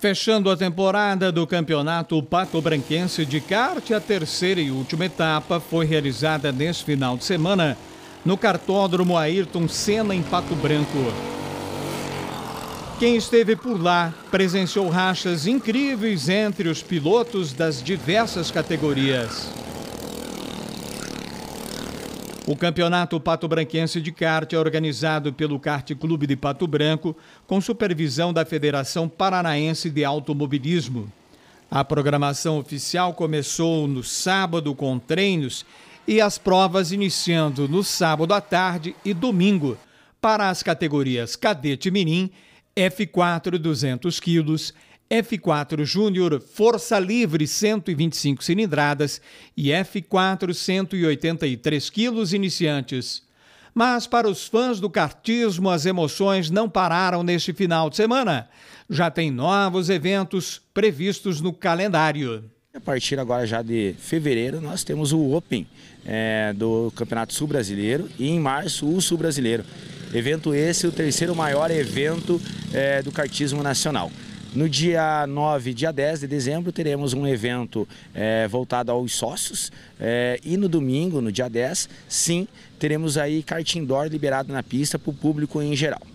Fechando a temporada do Campeonato Pato Branquense de Kart, a terceira e última etapa foi realizada neste final de semana no cartódromo Ayrton Senna, em Pato Branco. Quem esteve por lá presenciou rachas incríveis entre os pilotos das diversas categorias. O Campeonato Pato Branquense de Kart é organizado pelo Kart Clube de Pato Branco, com supervisão da Federação Paranaense de Automobilismo. A programação oficial começou no sábado com treinos e as provas iniciando no sábado à tarde e domingo para as categorias Cadete Mirim, F4 200 quilos F4 Júnior Força Livre 125 cilindradas e F4 183 quilos iniciantes. Mas para os fãs do kartismo, as emoções não pararam neste final de semana. Já tem novos eventos previstos no calendário. A partir agora já de fevereiro, nós temos o Open é, do Campeonato Sul Brasileiro e em março o Sul Brasileiro. Evento esse, o terceiro maior evento é, do kartismo nacional. No dia 9 dia 10 de dezembro, teremos um evento é, voltado aos sócios. É, e no domingo, no dia 10, sim, teremos aí kart indoor liberado na pista para o público em geral.